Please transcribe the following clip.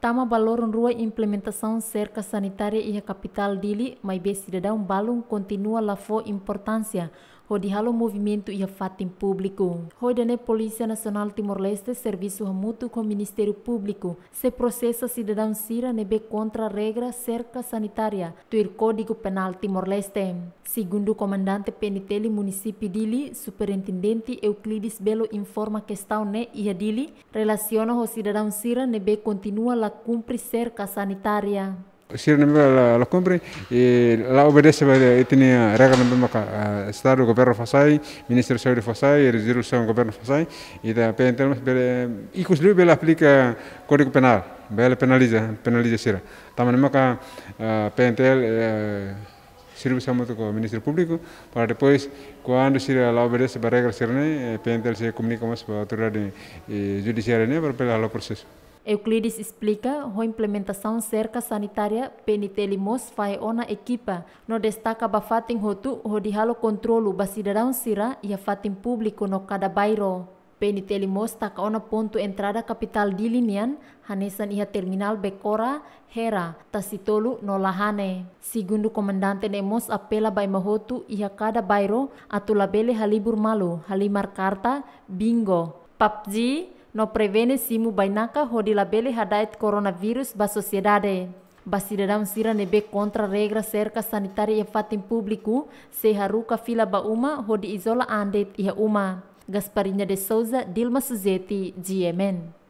Tama balorun rua implementação cerca sanitária e a capital dili, mas besi de um balão continua la fo importância há halo movimento e fato em público. Hoje a Polícia Nacional Timor-Leste serviço mútuo com o Ministério Público. Se processa cidadão Sira nebe contra a regra cerca sanitária do Código Penal Timor-Leste. Segundo o comandante penitente município Dili, superintendente Euclides Belo informa que questão ne a é Dili relaciona o cidadão Sira nebe continua a cumprir cerca sanitária. si no lo compre e la obedece vai tenha regra Nambela ka estado Gobierno fasai ministro saúde fasai resolução governo fasai e da pentel bele incluso cus lube aplica código penal le penaliza penaliza sira tamen maka eh, PNTL, eh, sirve muito el ministro Público, para depois, quando se la obedece para la PNTL se comunica con para la autoridade eh, para apelar ao Euclides explica hoe implementação cerca sanitária penitelimos fai ona equipa, no destaca ba fatin hotu ho dihalo controlo ba cidadão sira e a fatin público no cada bairro. Penitelimos taka ona ponto entrada capital di linian, hanesan ia terminal Bekora, Hera, Tasitolu no Lahane. Segundo comandante Nemos apela bai mahotu ia kada bairo atu labele halibur malu, halimar karta, bingo, PUBG, prevene simu Baaka hodi labele haddatvirus ba sociedade. Bascidadam siira nebe kontra reggrasserca saniitari e fatim publicblicu se hauka fila baa hodi isola andet i a uma, gasparña de souza dilma Suèti GMmen.